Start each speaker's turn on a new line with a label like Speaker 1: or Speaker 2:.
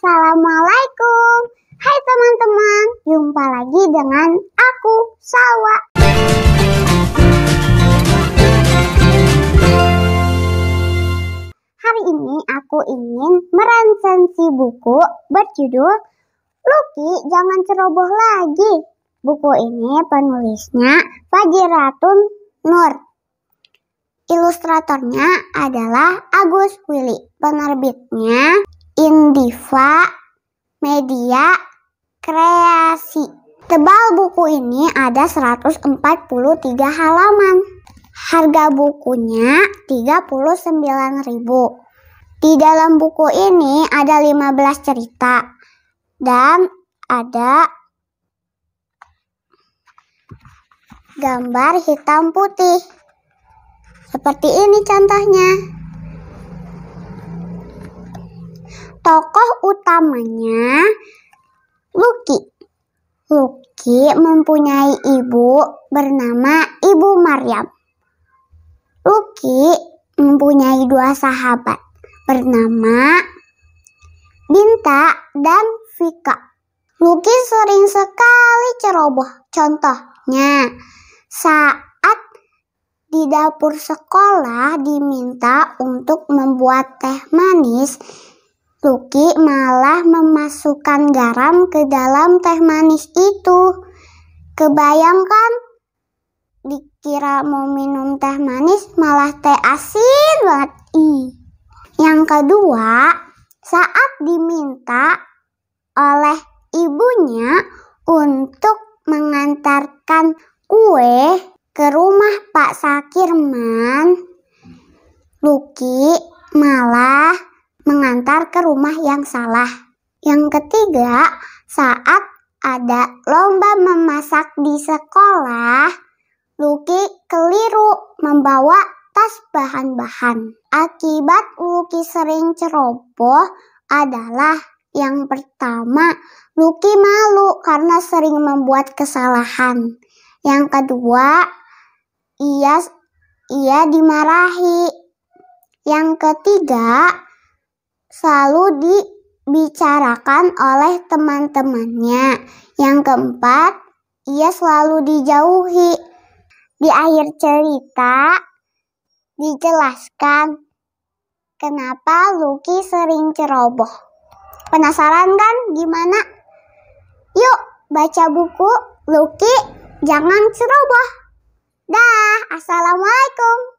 Speaker 1: Assalamualaikum. Hai teman-teman, jumpa lagi dengan aku Salwa. Hari ini aku ingin meresensi buku berjudul Luki Jangan Ceroboh Lagi. Buku ini penulisnya Fajiratun Nur. Ilustratornya adalah Agus Willy. Penerbitnya Indiva Media Kreasi. Tebal buku ini ada 143 halaman. Harga bukunya 39.000. Di dalam buku ini ada 15 cerita dan ada gambar hitam putih. Seperti ini contohnya. tokoh utamanya Luki. Luki mempunyai ibu bernama Ibu Maryam. Luki mempunyai dua sahabat bernama Binta dan Vika. Luki sering sekali ceroboh. Contohnya, saat di dapur sekolah diminta untuk membuat teh manis Luki malah memasukkan garam ke dalam teh manis itu. Kebayangkan, dikira mau minum teh manis malah teh asin banget. Ih. Yang kedua, saat diminta oleh ibunya untuk mengantarkan kue ke rumah Pak Sakirman, Luki malah mengantar ke rumah yang salah. Yang ketiga, saat ada lomba memasak di sekolah, Luki keliru membawa tas bahan-bahan. Akibat Luki sering ceroboh adalah yang pertama, Luki malu karena sering membuat kesalahan. Yang kedua, ia ia dimarahi. Yang ketiga, selalu dibicarakan oleh teman-temannya. Yang keempat, ia selalu dijauhi. Di akhir cerita, dijelaskan kenapa Lucky sering ceroboh. Penasaran kan gimana? Yuk baca buku Lucky Jangan Ceroboh. Dah, Assalamualaikum.